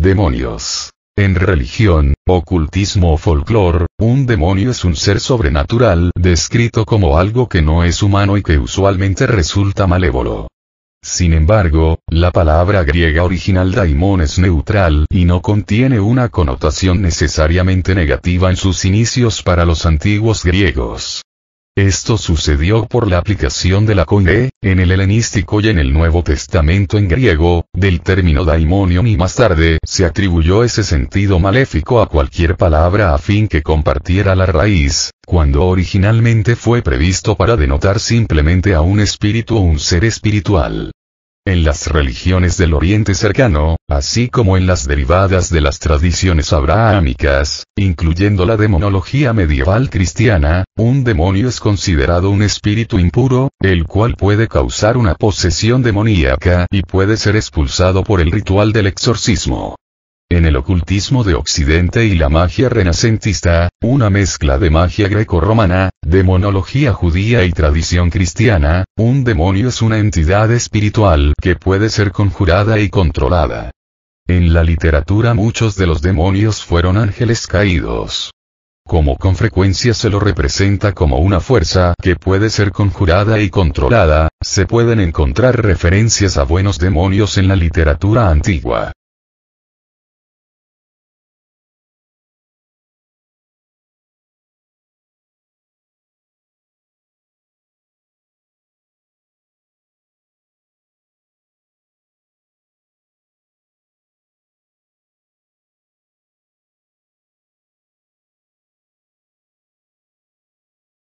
Demonios. En religión, ocultismo o folclore, un demonio es un ser sobrenatural descrito como algo que no es humano y que usualmente resulta malévolo. Sin embargo, la palabra griega original daimon es neutral y no contiene una connotación necesariamente negativa en sus inicios para los antiguos griegos. Esto sucedió por la aplicación de la coine, en el helenístico y en el Nuevo Testamento en griego, del término daimonion y más tarde se atribuyó ese sentido maléfico a cualquier palabra a fin que compartiera la raíz, cuando originalmente fue previsto para denotar simplemente a un espíritu o un ser espiritual. En las religiones del Oriente Cercano, así como en las derivadas de las tradiciones abrahámicas, incluyendo la demonología medieval cristiana, un demonio es considerado un espíritu impuro, el cual puede causar una posesión demoníaca y puede ser expulsado por el ritual del exorcismo. En el ocultismo de Occidente y la magia renacentista, una mezcla de magia greco-romana, demonología judía y tradición cristiana, un demonio es una entidad espiritual que puede ser conjurada y controlada. En la literatura muchos de los demonios fueron ángeles caídos. Como con frecuencia se lo representa como una fuerza que puede ser conjurada y controlada, se pueden encontrar referencias a buenos demonios en la literatura antigua.